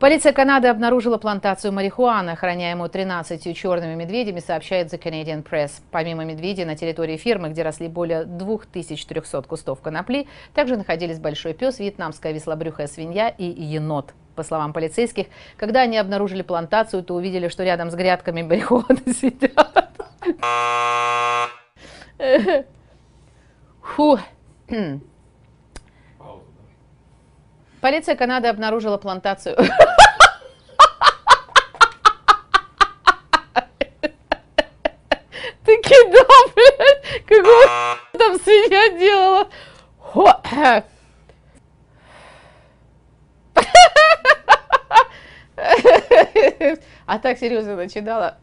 Полиция Канады обнаружила плантацию марихуаны, охраняемую 13 черными медведями, сообщает The Canadian Press. Помимо медведей, на территории фермы, где росли более 2300 кустов конопли, также находились большой пес, вьетнамская веслобрюхая свинья и енот. По словам полицейских, когда они обнаружили плантацию, то увидели, что рядом с грядками марихуаны сидят. Фу. Полиция Канады обнаружила плантацию. Ты кидал, блядь, какого там свинья делала. Э. А так серьезно начинала.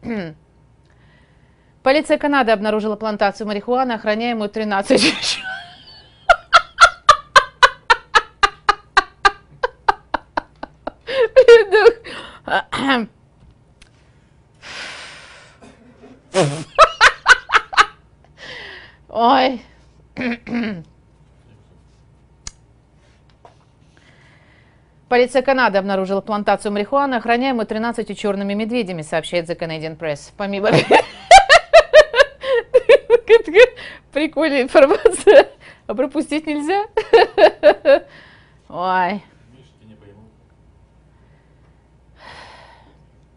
Полиция Канады обнаружила плантацию марихуаны, охраняемую 13 человек. Ой. Полиция Канады обнаружила плантацию марихуаны, охраняемую 13 черными медведями, сообщает The Canadian Press. Помимо... Прикольная информация. А пропустить нельзя? Ой.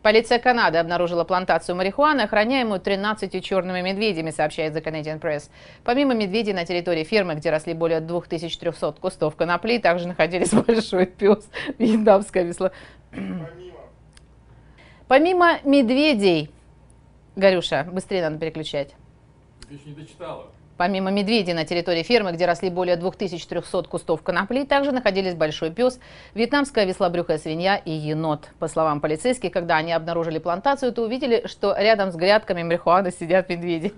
Полиция Канады обнаружила плантацию марихуаны, охраняемую 13 черными медведями, сообщает The Canadian Press. Помимо медведей на территории фермы, где росли более 2300 кустов конопли, также находились большой пес, вьетнамская весла. Помимо. Помимо медведей, Горюша, быстрее надо переключать. Ты еще не дочитала. Помимо медведей на территории фермы, где росли более 2300 кустов конопли, также находились большой пес, вьетнамская веслобрюхая свинья и енот. По словам полицейских, когда они обнаружили плантацию, то увидели, что рядом с грядками марихуаны сидят медведи.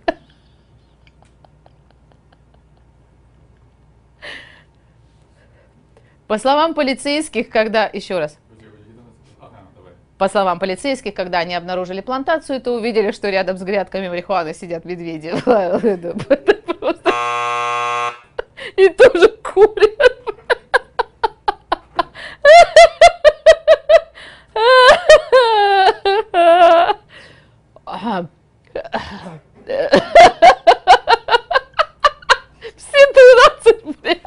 По словам полицейских, когда... Еще раз. По словам полицейских, когда они обнаружили плантацию, то увидели, что рядом с грядками марихуаны сидят медведи. просто. И тоже курят. Все 12, блядь.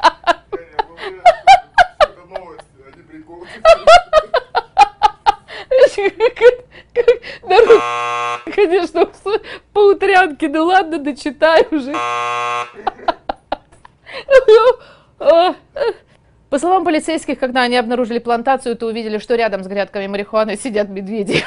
Как, как, да, конечно, по утрянке, ну ладно, дочитай уже. По словам полицейских, когда они обнаружили плантацию, то увидели, что рядом с грядками марихуаны сидят медведи.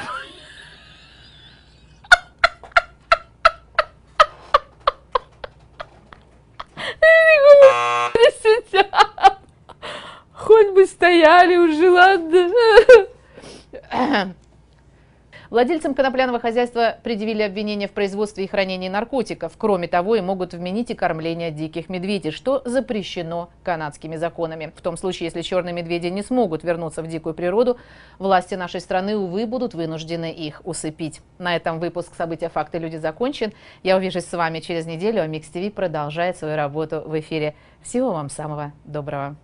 Хоть бы стояли уже, ладно. Владельцам конопляного хозяйства предъявили обвинение в производстве и хранении наркотиков. Кроме того, и могут вменить и кормление диких медведей, что запрещено канадскими законами. В том случае, если черные медведи не смогут вернуться в дикую природу, власти нашей страны, увы, будут вынуждены их усыпить. На этом выпуск «События, факты, люди» закончен. Я увижусь с вами через неделю, а Микс ТВ продолжает свою работу в эфире. Всего вам самого доброго.